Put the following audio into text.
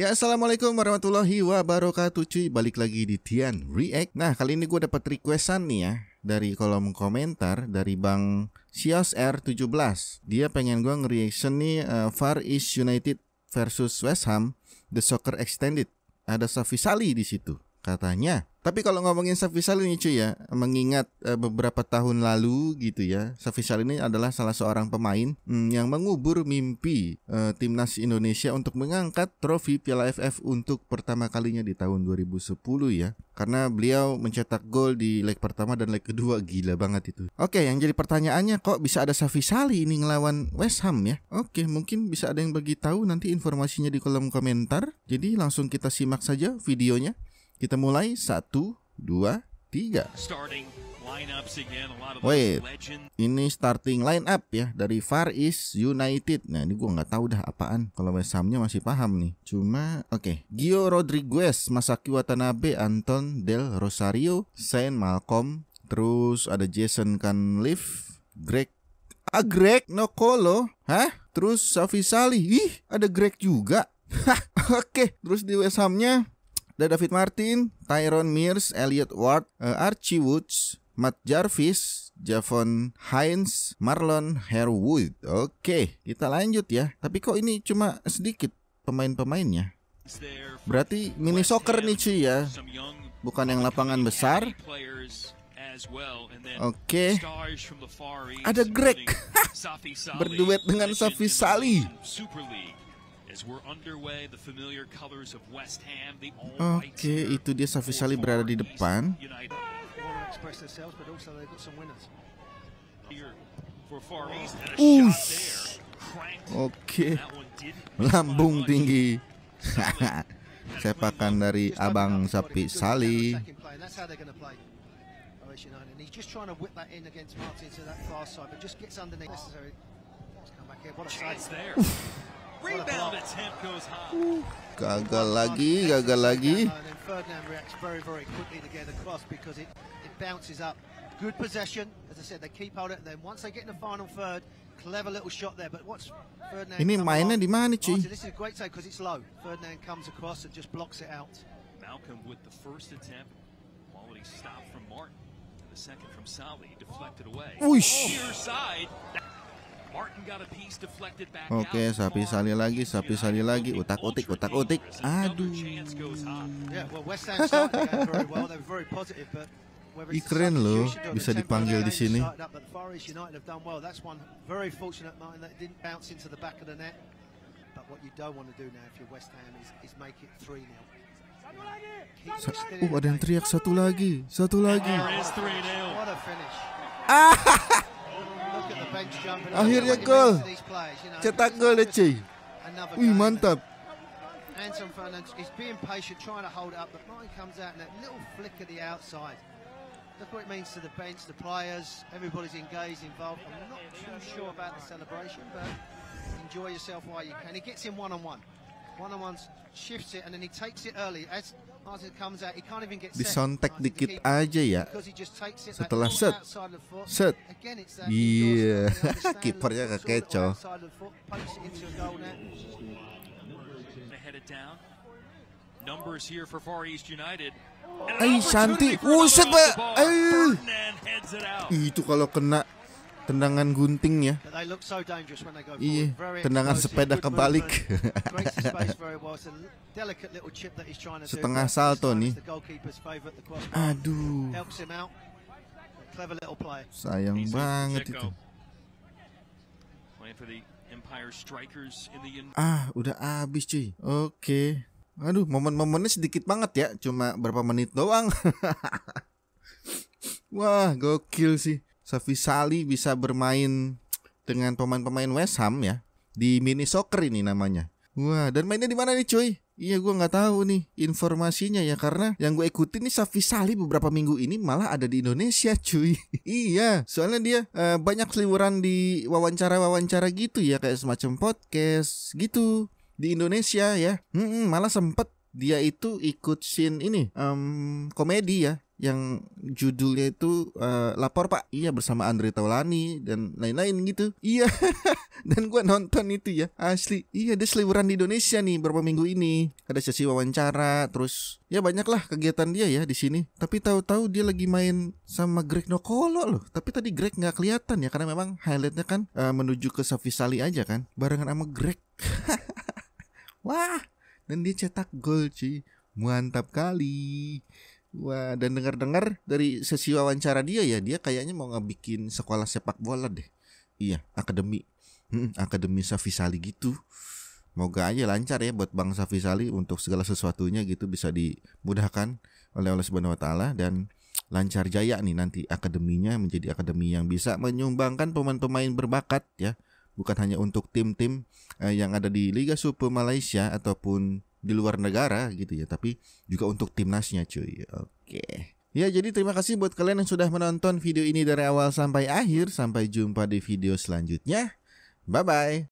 Ya assalamualaikum warahmatullahi wabarakatuh cuy Balik lagi di Tian React Nah kali ini gue dapat requestan nih ya Dari kolom komentar dari Bang Sios R17 Dia pengen gue nge-reaction nih uh, Far East United versus West Ham The Soccer Extended Ada Safi Sali di situ katanya. Tapi kalau ngomongin Safisal ini cuy ya, mengingat e, beberapa tahun lalu gitu ya, Safisal ini adalah salah seorang pemain mm, yang mengubur mimpi e, timnas Indonesia untuk mengangkat trofi Piala AFF untuk pertama kalinya di tahun 2010 ya. Karena beliau mencetak gol di leg pertama dan leg kedua gila banget itu. Oke, yang jadi pertanyaannya kok bisa ada Safisali ini ngelawan West Ham ya? Oke, mungkin bisa ada yang bagi tahu nanti informasinya di kolom komentar. Jadi langsung kita simak saja videonya. Kita mulai satu, dua, tiga. Wait, ini starting line up ya dari Far East United. Nah ini gua nggak tahu dah apaan. Kalau West Hamnya masih paham nih. Cuma oke. Okay. Gio Rodriguez, Masaki Watanabe, Anton Del Rosario, Saint Malcolm, terus ada Jason Canliff, Greg Ah Greg Nokolo, hah? Terus Safi Salih, ih ada Greg juga. hah Oke, okay. terus di West Hamnya ada David Martin, Tyrone Mears, Elliot Ward, eh, Archie Woods, Matt Jarvis, Javon Hines, Marlon Harewood. Oke, kita lanjut ya. Tapi kok ini cuma sedikit pemain-pemainnya? Berarti mini soccer nih cuy ya. Bukan yang lapangan besar. Oke. Okay. Ada Greg berduet dengan Safi Sali. Oke, okay, itu dia Safi Sali berada di depan. Ush. Oke. Okay. Lambung tinggi. Sepakan dari Abang Sapi Sali. Uff. Rebound attempt goes high. Gagal lagi, gaga lagi. And then Ferdinand reacts very, very quickly to get across because it, it bounces up. Good possession. As I said, they keep hold it. And then once they get in the final third, clever little shot there. But what's Ferdinand? Ini mainnya di mana, Ci? This is a great save because it's low. Ferdinand comes across and just blocks it out. Malcolm with the first attempt. Quality stop from Martin. The second from Sally deflected away. Uish. Near Oke, sapi sali lagi, sapi sali lagi, utak utik, utak utik. Aduh. ikeren keren loh, bisa dipanggil di sini. Sa oh, ada yang teriak satu lagi, satu lagi. Ah. Akhirnya gol. Cetak gol Eci. Wih, mantap. Anton Fernandes is being patient, trying to hold up, but Martin comes out and that little flick of the outside. Look what it means to the bench, the players, everybody's engaged, involved. I'm not too sure about the celebration, but enjoy yourself while you can. It gets in one-on-one. -on -one. disontek dikit aja ya setelah set set iya yeah. kipernya gak keco Ay, Shanti, buset, Pak. Itu kalau kena tendangan gunting ya. Iya, tendangan sepeda kebalik. Setengah salto nih. Aduh. Sayang banget itu. Ah, udah habis cuy. Oke. Okay. Aduh, momen-momennya sedikit banget ya, cuma berapa menit doang. Wah, gokil sih. Sali bisa bermain dengan pemain-pemain West Ham ya di mini soccer ini namanya. Wah, dan mainnya di mana nih cuy? Iya gue nggak tahu nih informasinya ya karena yang gue ikutin nih Safi Sali beberapa minggu ini malah ada di Indonesia cuy. iya, soalnya dia uh, banyak liburan di wawancara-wawancara gitu ya kayak semacam podcast gitu di Indonesia ya. Hmm, malah sempet dia itu ikut scene ini um, komedi ya yang judulnya itu uh, lapor pak iya bersama Andre Taulani dan lain-lain gitu iya dan gue nonton itu ya asli iya dia seliburan di Indonesia nih beberapa minggu ini ada sesi wawancara terus ya banyaklah kegiatan dia ya di sini tapi tahu-tahu dia lagi main sama Greg Nokolo loh tapi tadi Greg nggak kelihatan ya karena memang highlightnya kan uh, menuju ke Savisali aja kan barengan sama Greg wah dan dia cetak gol cuy mantap kali Wah, dan dengar-dengar dari sesi wawancara dia ya, dia kayaknya mau ngebikin sekolah sepak bola deh. Iya, akademi. Hmm, akademi Safisali gitu. Moga aja lancar ya buat Bang Safisali untuk segala sesuatunya gitu bisa dimudahkan oleh Allah Subhanahu wa taala dan lancar jaya nih nanti akademinya menjadi akademi yang bisa menyumbangkan pemain-pemain berbakat ya bukan hanya untuk tim-tim eh, yang ada di Liga Super Malaysia ataupun di luar negara gitu ya, tapi juga untuk timnasnya cuy. Oke. Ya jadi terima kasih buat kalian yang sudah menonton video ini dari awal sampai akhir. Sampai jumpa di video selanjutnya. Bye bye.